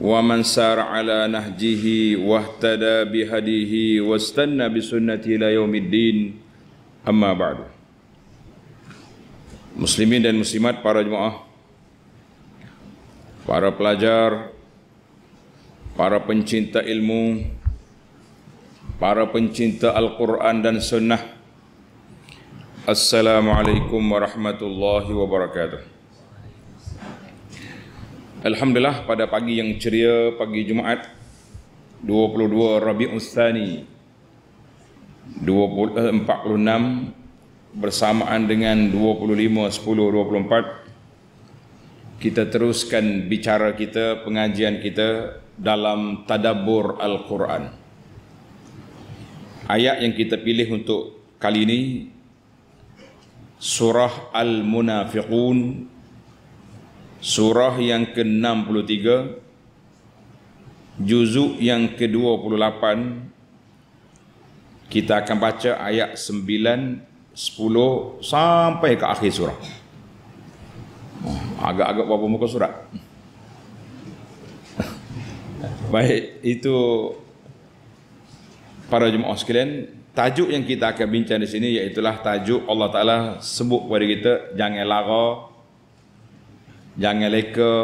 ومن سار على نهجه واهتدى بهديه واستنى bi الى يوم الدين اما بعد Muslimin dan muslimat para jemaah Para pelajar Para pencinta ilmu Para pencinta Al-Quran dan Sunnah Assalamualaikum warahmatullahi wabarakatuh Alhamdulillah pada pagi yang ceria pagi Jumaat 22 Rabiul Tsani 2046 eh, bersamaan dengan 25 10 24 kita teruskan bicara kita pengajian kita dalam tadabbur Al-Quran. Ayat yang kita pilih untuk kali ini surah Al-Munafiqun Surah yang ke-63 Juzuk yang ke-28 Kita akan baca ayat 9 10 sampai ke akhir surah oh, Agak-agak berapa muka surat Baik, itu Para jemaah sekalian Tajuk yang kita akan bincang di sini Iaitulah tajuk Allah Ta'ala sebut kepada kita Jangan larah jangan leka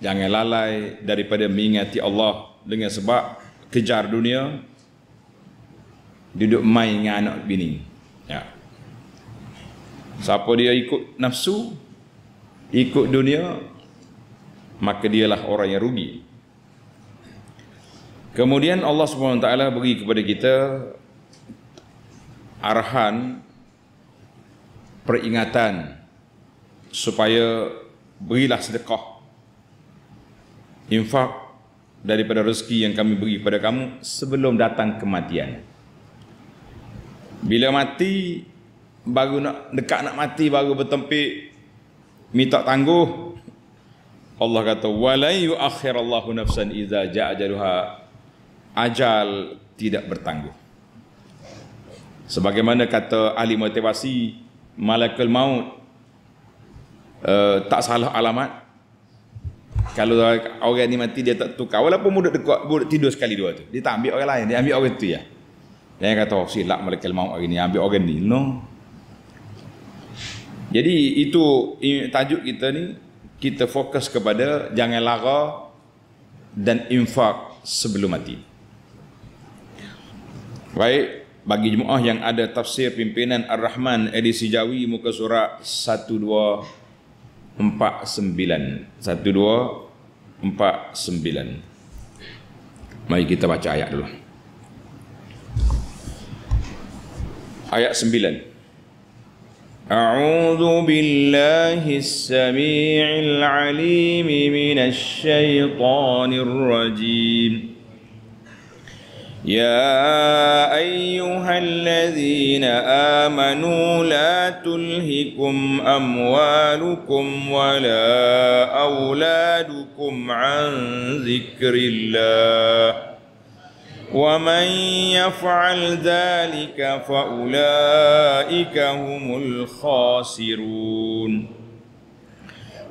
jangan lalai daripada mengingati Allah dengan sebab kejar dunia duduk main dengan anak bini ya siapa dia ikut nafsu ikut dunia maka dialah orang yang rugi kemudian Allah SWT beri kepada kita arahan peringatan supaya berilah sedekah infak daripada rezeki yang kami beri kepada kamu sebelum datang kematian bila mati baru nak dekat nak mati baru bertempik minta tangguh Allah kata walai yuakhirallahu nafsan idza ja'ajaluha ajal tidak bertangguh sebagaimana kata ahli motivasi malakul maut uh, tak salah alamat kalau orang ni mati dia tak tukar walaupun budak dekat budak tidur sekali dua tu dia tak ambil orang lain dia ambil orang tu ya dia kata oh, silap malaikat maut hari ni ambil orang ni no jadi itu tajuk kita ni kita fokus kepada jangan lara dan infak sebelum mati baik bagi jemaah yang ada tafsir pimpinan Ar-Rahman edisi Jawi muka surat empat sembilan. Satu dua empat sembilan. Mari kita baca ayat dulu. Ayat sembilan. أعوذ بالله السميع العليم من الشيطان rajim. يا أيها الذين آمنوا لا تلهكم أموالكم ولا أولادكم عن ذكر الله ومن يفعل ذلك فأولئك هم الخاسرون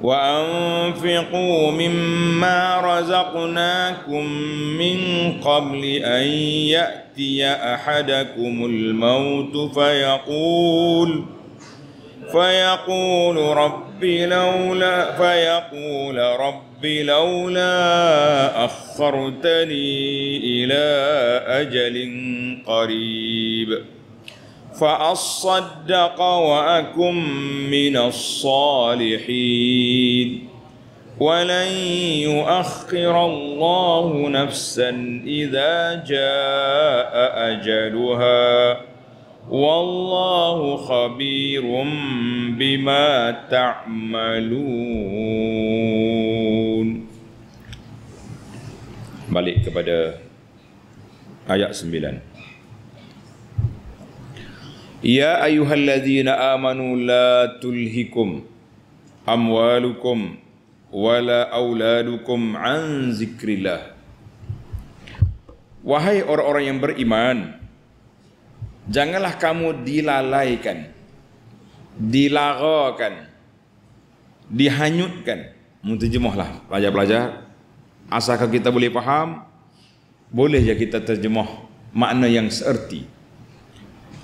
وأنفقوا مما رزقناكم من قبل أن يأتي أحدكم الموت فيقول فيقول رب لولا فيقول رب لولا أخرتني إلى أجل قريب فأصدق وأكن من الصالحين ولن يؤخر الله نفسا إذا جاء أجلها والله خبير بما تعملون Balik kepada ayat 9 Ya ayuhal الذين آمنوا لا تلهكم أموالكم ولا أولادكم عن ذكر الله Wahai orang-orang yang beriman Janganlah kamu dilalaikan Dilarakan Dihanyutkan Menterjemahlah pelajar-pelajar Asalkah kita boleh faham Boleh ya kita terjemah Makna yang seerti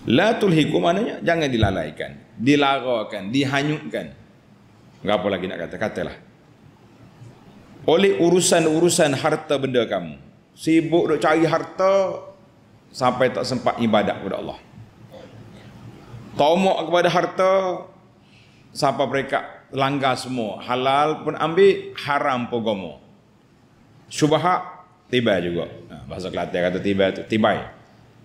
La tulhiku maknanya jangan dilalaikan, dilarakan, dihanyutkan. Enggak apa lagi nak kata? Katalah. Oleh urusan-urusan harta benda kamu. Sibuk nak cari harta sampai tak sempat ibadat kepada Allah. Tomok kepada harta sampai mereka langgar semua. Halal pun ambil, haram pun gomo. Syubahak, tiba juga. Ha, bahasa Kelantan kata tiba itu, tiba. tiba.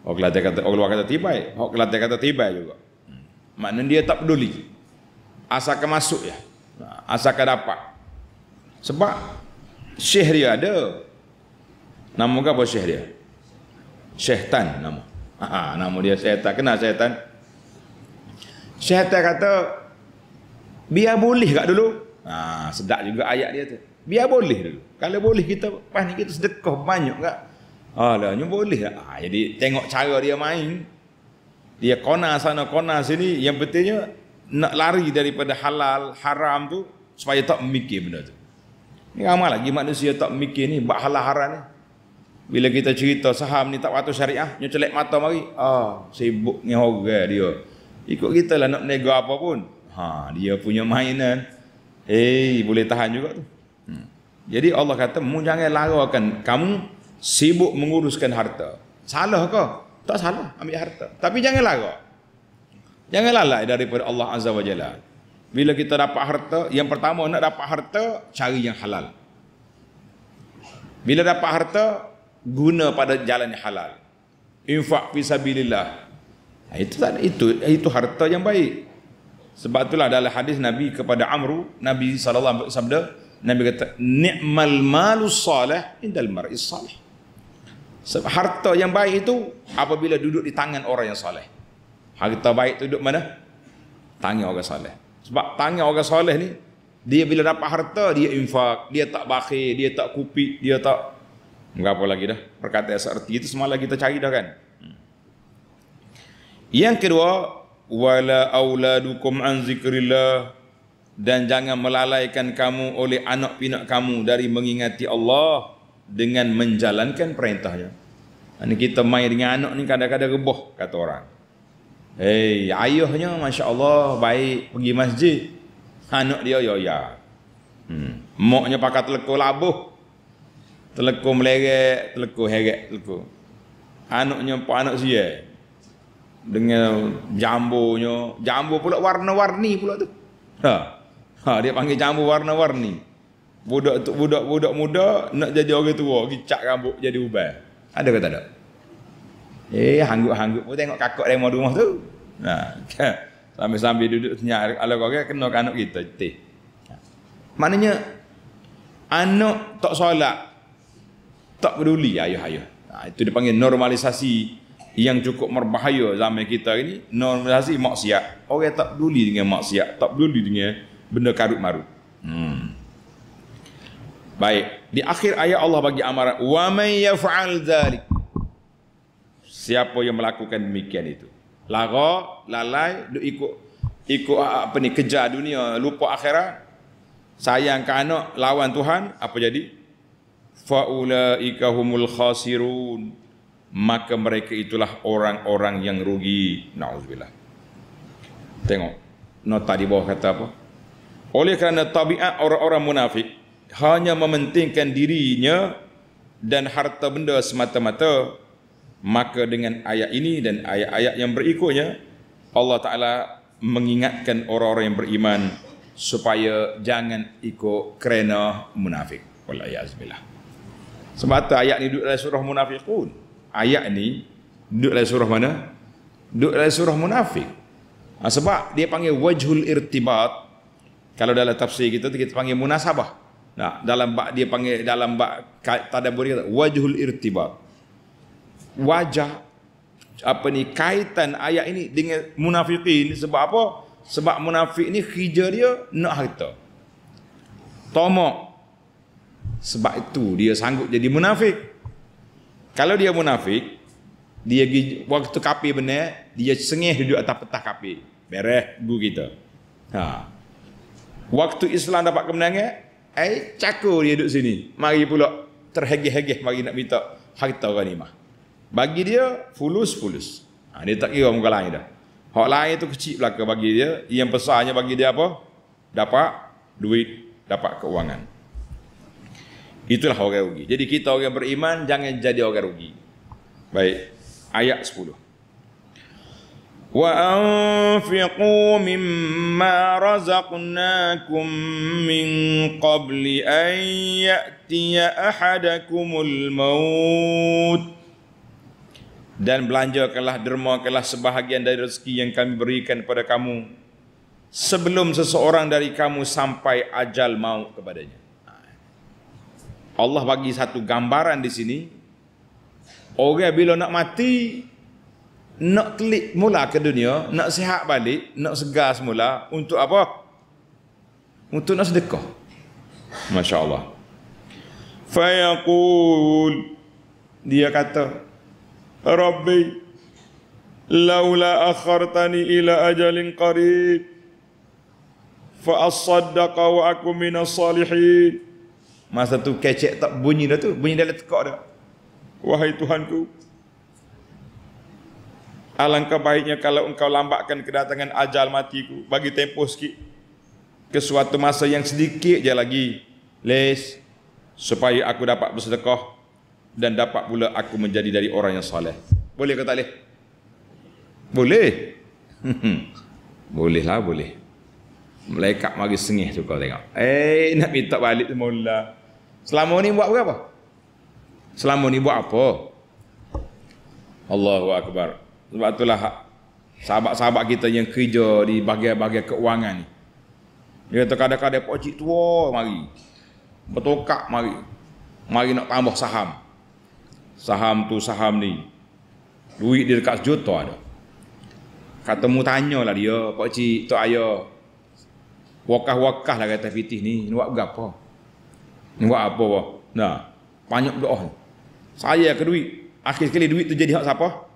Orang oh, Kelantan kata, orang oh, luar kata tibai. Orang oh, Kelantan kata tibai juga. Hmm. Maknanya dia tak peduli. Asalkan masuk ya. Asalkan dapat. Sebab syekh dia ada. Nama ke apa syekh dia? Syekhtan nama. Ha, ha, nama dia syekhtan. Kenal syekhtan? Syekhtan kata, biar boleh kat dulu. Ha, sedap juga ayat dia tu. Biar boleh dulu. Kalau boleh kita, pas kita sedekah banyak kat. Alah, Alahnya boleh lah. Ha, jadi tengok cara dia main. Dia kona sana kona sini yang pentingnya nak lari daripada halal haram tu supaya tak mikir benda tu. Ni ramai lagi manusia tak mikir ni buat halal haram ni. Bila kita cerita saham ni tak patut syariah, nyelek mata mari. Ah, oh, sibuk ni orang dia. Ikut kita lah nak nego apa pun. Ha, dia punya mainan. Eh, hey, boleh tahan juga tu. Hmm. Jadi Allah kata, "Mu jangan larakan kamu sibuk menguruskan harta. Salah ke? Tak salah ambil harta. Tapi jangan larak. Jangan lalai daripada Allah Azza wa Jalla. Bila kita dapat harta, yang pertama nak dapat harta, cari yang halal. Bila dapat harta, guna pada jalan yang halal. Infak fisabilillah. Ha, itu tak itu itu harta yang baik. Sebab itulah dalam hadis Nabi kepada Amru, Nabi sallallahu alaihi wasallam Nabi kata, "Ni'mal malu salih indal maris salih." Harta yang baik itu apabila duduk di tangan orang yang soleh. Harta baik itu duduk mana? Tangan orang soleh. Sebab tangan orang soleh ni dia bila dapat harta dia infak, dia tak bakhil, dia tak kupik, dia tak berapa lagi dah perkataan serti itu semalam kita cari dah kan. Hmm. Yang kedua, wala auladukum an zikrillah dan jangan melalaikan kamu oleh anak pinak kamu dari mengingati Allah dengan menjalankan perintahnya. Ini kita main dengan anak ni kadang-kadang reboh kata orang. Hei, ayahnya Masya Allah baik pergi masjid. Anak dia, ya, ya. Hmm. Maknya pakai telekuh labuh. Telekuh melerek, telekuh heret, telekuh. Anaknya pun anak siya. Dengan jambunya. Jambu pula warna-warni pula tu. Ha. ha. dia panggil jambu warna-warni. Budak budak-budak muda nak jadi orang tua, kicak rambut jadi ubah. Ada kata tak Eh, hangguk-hangguk pun tengok kakak dia mau rumah tu. Ha, nah, kan? sambil-sambil duduk senyap, kalau kau kena kenal anak kita. Ha. Teh. Maknanya, anak tak solat, tak peduli, ayuh-ayuh. Nah, ha, itu dipanggil normalisasi yang cukup merbahaya zaman kita ini normalisasi maksiat orang tak peduli dengan maksiat tak peduli dengan benda karut marut hmm. baik di akhir ayat Allah bagi amaran wa may yaf'al zalik. siapa yang melakukan demikian itu lara lalai duk ikut ikut ah, apa ni kejar dunia lupa akhirat sayang ke anak lawan tuhan apa jadi faulaika humul khasirun maka mereka itulah orang-orang yang rugi naudzubillah tengok nota di bawah kata apa oleh kerana tabiat orang-orang munafik hanya mementingkan dirinya dan harta benda semata-mata maka dengan ayat ini dan ayat-ayat yang berikutnya Allah Taala mengingatkan orang-orang yang beriman supaya jangan ikut kerana munafik wallahi sebab ayat ni duduk dalam surah munafiqun ayat ni duduk dalam surah mana duduk dalam surah munafik ha, sebab dia panggil wajhul irtibat kalau dalam tafsir kita kita panggil munasabah Nah, dalam bak dia panggil dalam bak tadaburi kata wajhul irtibat. Wajah apa ni kaitan ayat ini dengan munafiqin sebab apa? Sebab munafik ni khija dia nak harta. Tomok. Sebab itu dia sanggup jadi munafik. Kalau dia munafik, dia waktu kapi benar, dia sengih duduk atas petah kapi. Bereh gu kita. Ha. Waktu Islam dapat kemenangan, Eh, cakur dia duduk sini. Mari pula terhegeh-hegeh mari nak minta harta ghanimah. Bagi dia, fulus-fulus. Ha, dia tak kira muka lain dah. Hak lain tu kecil belaka bagi dia. Yang besarnya bagi dia apa? Dapat duit, dapat keuangan. Itulah orang rugi. Jadi kita orang beriman, jangan jadi orang rugi. Baik. Ayat 10. وأنفقوا مما رزقناكم من قبل أن يأتي أحدكم الموت dan belanjakanlah derma kelah sebahagian dari rezeki yang kami berikan kepada kamu sebelum seseorang dari kamu sampai ajal mau kepadanya. Allah bagi satu gambaran di sini. Orang bila nak mati, nak klik mula ke dunia, nak sihat balik, nak segar semula untuk apa? Untuk nak sedekah. Masya Allah. Fayaqul. Dia kata, Rabbi, laula akhartani ila ajalin qarib, fa as-saddaqa wa aku minas salihin. Masa tu kecek tak bunyi dah tu, bunyi dah letak dah. Wahai Tuhanku, Alangkah baiknya kalau engkau lambatkan kedatangan ajal matiku bagi tempoh sikit ke suatu masa yang sedikit je lagi. Les supaya aku dapat bersedekah dan dapat pula aku menjadi dari orang yang soleh. Boleh ke tak boleh? Boleh. Bolehlah, boleh. Malaikat mari sengih tu kau tengok. Eh, nak minta balik semula. Selama ni buat apa? Selama ni buat apa? Allahu Akbar. Allahu Akbar. Sebab itulah sahabat-sahabat kita yang kerja di bahagian-bahagian keuangan ni. Dia kata kadang-kadang pakcik tua mari. Bertokak mari. Mari nak tambah saham. Saham tu saham ni. Duit dia dekat sejuta ada. Kata mu tanya lah dia, pakcik tu tok ayah. Wakah-wakah lah kata fitih ni, ni buat berapa? Ni buat apa? Bah? Nah, banyak doa. Saya ke duit. Akhir sekali duit tu jadi hak siapa?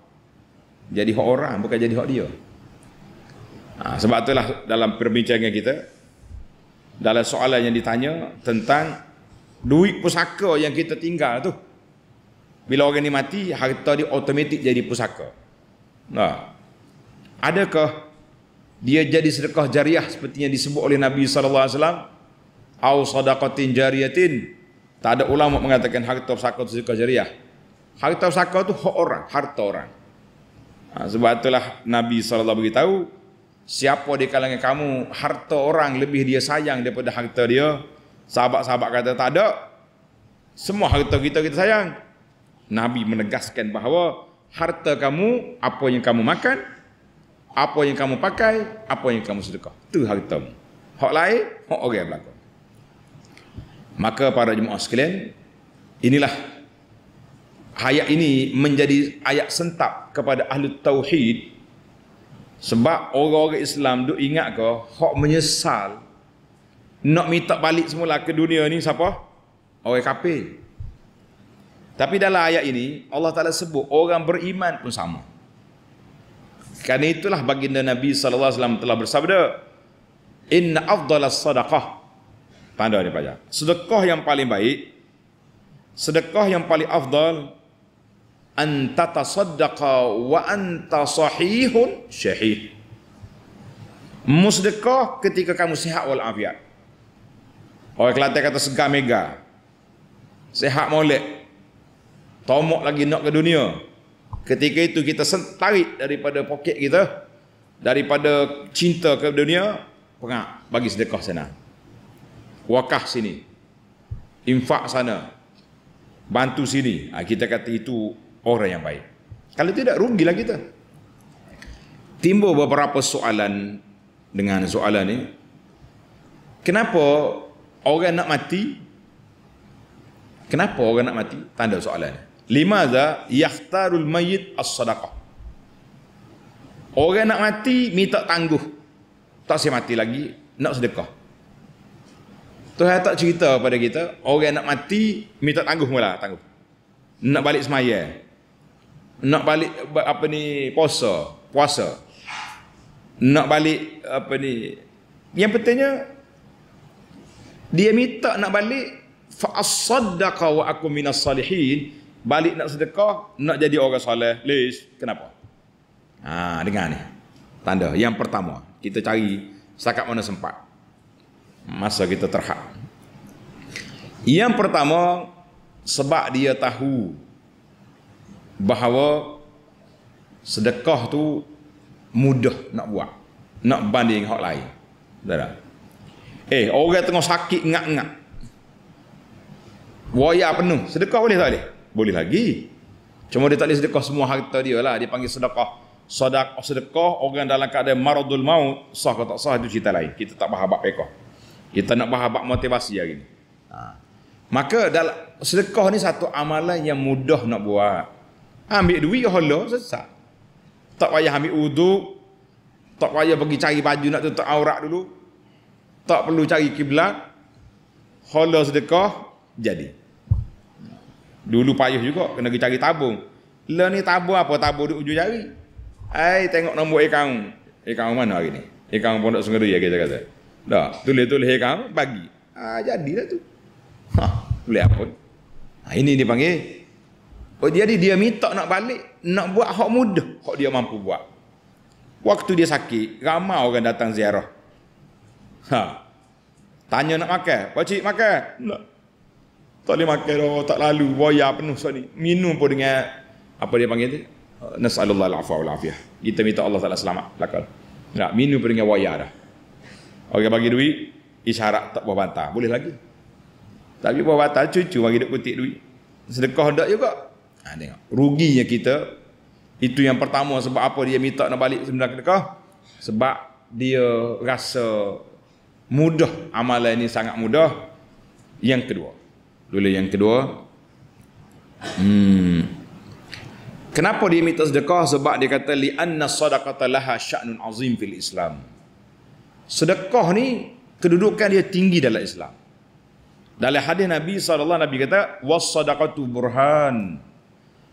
jadi hak orang bukan jadi hak dia. Ha, sebab itulah dalam perbincangan kita dalam soalan yang ditanya tentang duit pusaka yang kita tinggal tu. Bila orang ni mati harta dia automatik jadi pusaka. Nah. Adakah dia jadi sedekah jariah seperti yang disebut oleh Nabi saw. alaihi wasallam? Au sadaqatin jariyatin. Tak ada ulama mengatakan harta pusaka itu sedekah jariah. Harta pusaka itu hak orang, harta orang. Ha, sebab itulah Nabi SAW beritahu, siapa di kalangan kamu harta orang lebih dia sayang daripada harta dia, sahabat-sahabat kata tak ada, semua harta kita kita sayang. Nabi menegaskan bahawa harta kamu, apa yang kamu makan, apa yang kamu pakai, apa yang kamu sedekah. Itu harta kamu. Hak lain, hak orang yang berlaku. Maka para jemaah sekalian, inilah ayat ini menjadi ayat sentap kepada ahli tauhid sebab orang-orang Islam duk ingat ke hok menyesal nak minta balik semula ke dunia ni siapa? Orang kafir. Tapi dalam ayat ini Allah Taala sebut orang beriman pun sama. Karena itulah baginda Nabi sallallahu alaihi wasallam telah bersabda inna afdalas sadaqah pandai dia baca. Sedekah yang paling baik sedekah yang paling afdal anta tasaddaqa wa anta sahihun syahih musdekah ketika kamu sihat wal afiat orang kelantan kata segar mega sihat molek tomok lagi nak ke dunia ketika itu kita sentarik daripada poket kita daripada cinta ke dunia pengak bagi sedekah sana wakah sini infak sana bantu sini ha, kita kata itu orang yang baik. Kalau tidak rugi lah kita. Timbul beberapa soalan dengan soalan ini. Kenapa orang nak mati? Kenapa orang nak mati? Tanda soalan. Limaza yakhtarul mayyit as-sadaqah? Orang nak mati minta tangguh. Tak saya mati lagi, nak sedekah. Tuhan tak cerita pada kita, orang nak mati minta tangguh mula, tangguh. Nak balik semaya nak balik apa ni puasa puasa nak balik apa ni yang pentingnya dia minta nak balik fa asaddaqa wa akum minas salihin balik nak sedekah nak jadi orang soleh please kenapa ha dengar ni tanda yang pertama kita cari setakat mana sempat masa kita terhad yang pertama sebab dia tahu bahawa sedekah tu mudah nak buat nak banding hak lain tak eh orang tengah sakit ngak-ngak waya penuh sedekah boleh tak boleh boleh lagi cuma dia tak boleh sedekah semua harta dia lah dia panggil sedekah sedekah sedekah orang dalam keadaan maradul maut sah atau tak sah itu cerita lain kita tak bahas bab pekah kita nak bahas bab motivasi hari ni ha. maka dalam sedekah ni satu amalan yang mudah nak buat Ambil duit ke hala sesak. Tak payah ambil uduk. Tak payah pergi cari baju nak tutup aurat dulu. Tak perlu cari kiblat. Hala sedekah jadi. Dulu payah juga kena pergi cari tabung. Lah ni tabung apa tabung di ujung jari. Hai tengok nombor akaun. Akaun mana hari ni? Akaun pondok sungai ya kita kata. Dah, tulis-tulis akaun bagi. Ah jadilah tu. Ha, boleh apa? Ha, ini dipanggil Oh, jadi dia minta nak balik, nak buat hak muda, hak dia mampu buat. Waktu dia sakit, ramai orang datang ziarah. Ha. Tanya nak makan, pakcik makan? Tak. Tak boleh makan dah, tak lalu, boya penuh sekali. Minum pun dengan, apa dia panggil tu? Eh, nas'alullah al-afwa al-afiyah. Kita minta Allah Ta'ala selamat. Lakal. Tak, minum pun dengan waya dah. Orang bagi duit, isyarat tak buah bantah. Boleh lagi. Tapi buah bantah, cucu bagi duit kutip duit. Sedekah tak juga. Ha, tengok. Ruginya kita. Itu yang pertama sebab apa dia minta nak balik sebenarnya kedekah. Sebab dia rasa mudah. Amalan ini sangat mudah. Yang kedua. Dulu yang kedua. Hmm. Kenapa dia minta sedekah? Sebab dia kata li anna sadaqata laha sya'nun azim fil Islam. Sedekah ni kedudukan dia tinggi dalam Islam. Dalam hadis Nabi sallallahu alaihi wasallam Nabi kata was sadaqatu burhan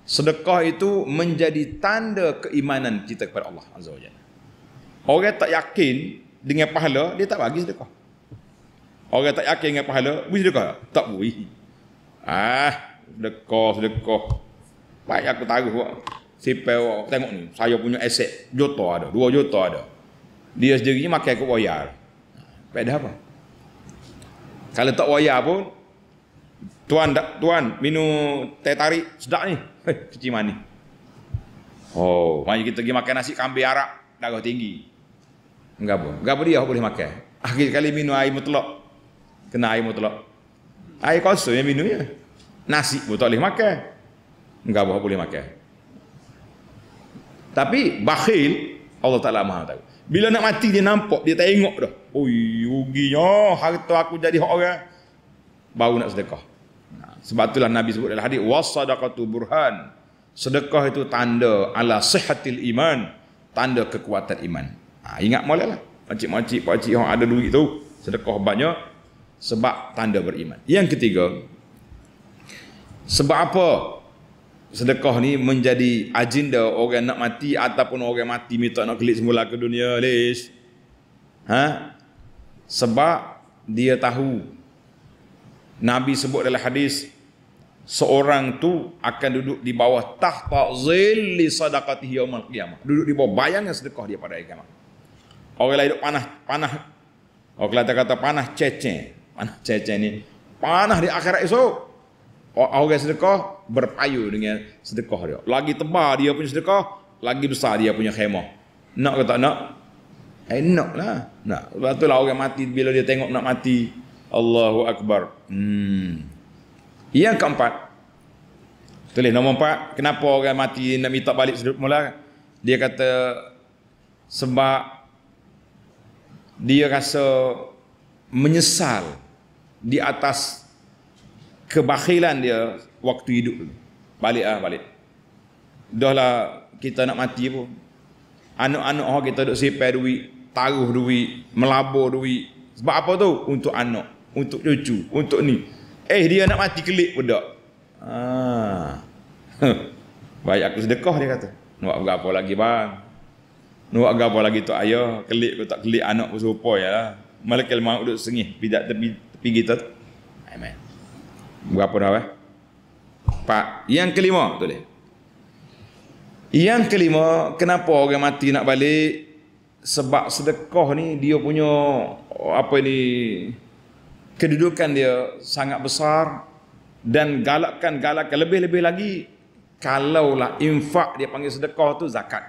Sedekah itu menjadi tanda keimanan kita kepada Allah Azza wa Jalla. Orang tak yakin dengan pahala, dia tak bagi sedekah. Orang tak yakin dengan pahala, beri sedekah tak? Tak beri. Ah, sedekah, sedekah. Baik aku taruh kok. Sipai awak tengok ni, saya punya aset. Juta ada, dua juta ada. Dia sendiri makan aku bayar. Pada apa? Kalau tak bayar pun, Tuan, tak, tuan, minum teh tarik sedap ni. Hei, cuci mani. Oh, mari kita pergi makan nasi kambing arak darah tinggi. Enggak apa. Enggak apa dia boleh makan. Akhir kali minum air mutlak. Kena air mutlak. Air kosong yang minumnya. Nasi pun tak boleh makan. Enggak apa boleh makan. Tapi bakhil Allah Taala Maha tahu. Bila nak mati dia nampak, dia tengok dah. Oi, ruginya harta aku jadi hak orang. Baru nak sedekah sebab itulah Nabi sebut dalam hadis wasadaqatu burhan. Sedekah itu tanda ala sihatil iman, tanda kekuatan iman. Ha, ingat molehlah. Pakcik-makcik, pakcik yang ada duit tu, sedekah banyak sebab tanda beriman. Yang ketiga, sebab apa sedekah ni menjadi agenda orang nak mati ataupun orang mati minta nak kelik semula ke dunia, Lish? Ha? Sebab dia tahu Nabi sebut dalam hadis seorang tu akan duduk di bawah tahta zilli sadaqati yaumul qiyamah. Duduk di bawah bayangan sedekah dia pada hari kiamat. Orang lain duduk panah panah. Orang lain kata panah cece. Panah cece ni panah di akhirat esok. Orang sedekah berpayu dengan sedekah dia. Lagi tebal dia punya sedekah, lagi besar dia punya khemah. Nak ke tak nak? Eh, lah. Nak. Lepas tu lah orang mati bila dia tengok nak mati. Allahu Akbar. Hmm. Yang keempat. Tulis nombor empat. Kenapa orang mati nak minta balik sedut mula? Dia kata sebab dia rasa menyesal di atas kebakilan dia waktu hidup dulu. Balik lah balik. Dah lah kita nak mati pun. Anak-anak kita duduk sipai duit, taruh duit, melabur duit. Sebab apa tu? Untuk anak untuk cucu, untuk ni. Eh dia nak mati kelik pun tak. Ha. Baik aku sedekah dia kata. Nak buat apa lagi bang? Nak buat apa lagi tu? ayah? Kelik ke tak kelik anak pun serupa jelah. Malakil maut duk sengih pijak tepi tepi kita. Amen. Berapa dah eh? Pak, yang kelima tu dia. Yang kelima, kenapa orang mati nak balik? Sebab sedekah ni dia punya apa ni? kedudukan dia sangat besar dan galakkan galakkan lebih-lebih lagi kalaulah infak dia panggil sedekah tu zakat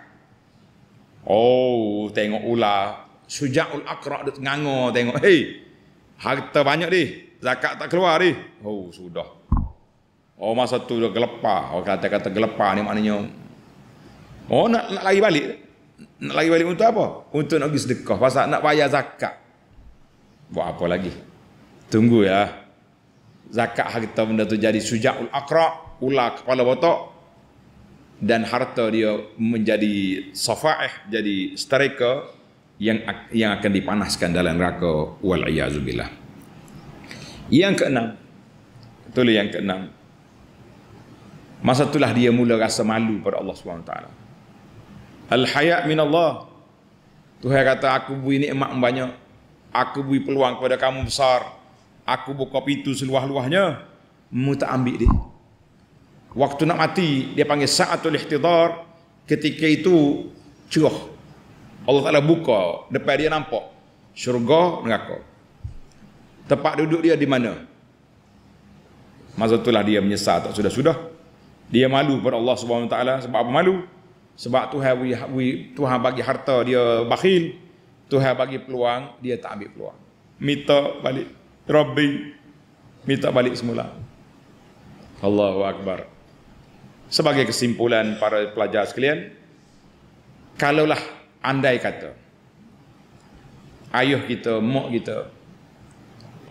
oh tengok ular syuja'ul akra' dia tengang tengok Hey, harta banyak ni zakat tak keluar ni oh sudah oh masa tu dia gelepar Oh kata-kata gelepar ni maknanya oh nak, nak lari balik nak lari balik untuk apa untuk nak pergi sedekah pasal nak bayar zakat buat apa lagi tunggu ya zakat harta benda tu jadi sujaul akra ular kepala botak dan harta dia menjadi safaih jadi striker yang yang akan dipanaskan dalam neraka wal iazu yang keenam betul yang keenam masa itulah dia mula rasa malu pada Allah SWT al haya min Allah Tuhan kata aku beri emak banyak aku beri peluang kepada kamu besar aku buka pintu seluah-luahnya mu tak ambil dia waktu nak mati dia panggil saatul ihtidar ketika itu curah Allah Taala buka depan dia nampak syurga neraka tempat duduk dia di mana masa itulah dia menyesal tak sudah-sudah dia malu pada Allah Subhanahu taala sebab apa malu sebab Tuhan Tuhan bagi harta dia bakhil Tuhan bagi peluang dia tak ambil peluang minta balik Rabbi minta balik semula. Allahu Akbar. Sebagai kesimpulan para pelajar sekalian, kalaulah andai kata ayuh kita, mak kita,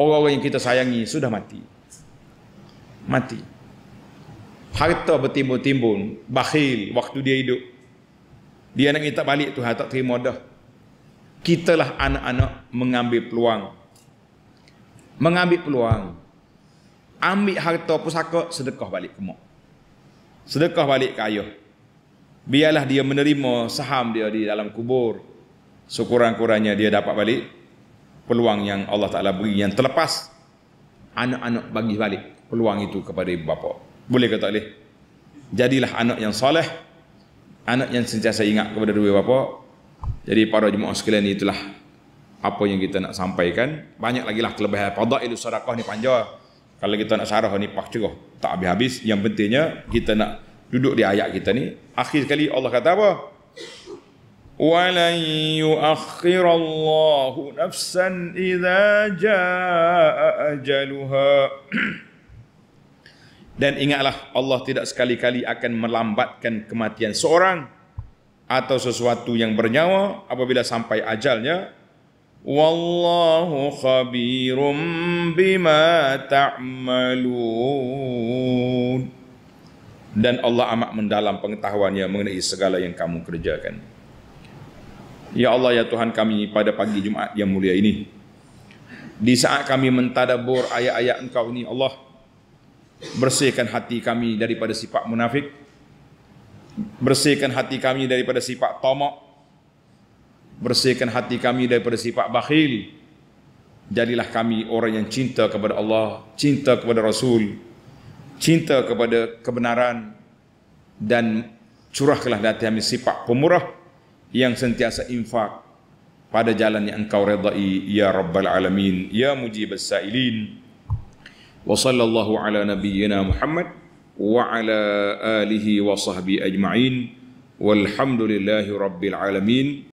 orang-orang yang kita sayangi sudah mati. Mati. Harta bertimbun-timbun, bakhil waktu dia hidup. Dia nak minta balik Tuhan tak terima dah. Kitalah anak-anak mengambil peluang mengambil peluang ambil harta pusaka sedekah balik ke mak sedekah balik ke ayah biarlah dia menerima saham dia di dalam kubur sekurang-kurangnya dia dapat balik peluang yang Allah Ta'ala beri yang terlepas anak-anak bagi balik peluang itu kepada ibu bapa boleh ke tak boleh jadilah anak yang soleh anak yang sentiasa ingat kepada dua bapa jadi para jemaah sekalian itulah apa yang kita nak sampaikan banyak lagi lah kelebihan pada ilmu sarakah ni panjang kalau kita nak sarah ni pak cerah tak habis-habis yang pentingnya kita nak duduk di ayat kita ni akhir sekali Allah kata apa walan Allah nafsan idza jaa ajalaha dan ingatlah Allah tidak sekali-kali akan melambatkan kematian seorang atau sesuatu yang bernyawa apabila sampai ajalnya والله خبير bima تعملون dan Allah amat mendalam pengetahuannya mengenai segala yang kamu kerjakan. Ya Allah ya Tuhan kami pada pagi Jumaat yang mulia ini di saat kami mentadabur ayat-ayat Engkau ini Allah bersihkan hati kami daripada sifat munafik bersihkan hati kami daripada sifat tomok bersihkan hati kami daripada sifat bakhil jadilah kami orang yang cinta kepada Allah cinta kepada Rasul cinta kepada kebenaran dan curahkanlah hati kami sifat pemurah yang sentiasa infak pada jalan yang engkau redai ya rabbal alamin ya mujib as-sailin wa sallallahu ala nabiyyina muhammad wa ala alihi wa sahbihi ajma'in والحمد لله رب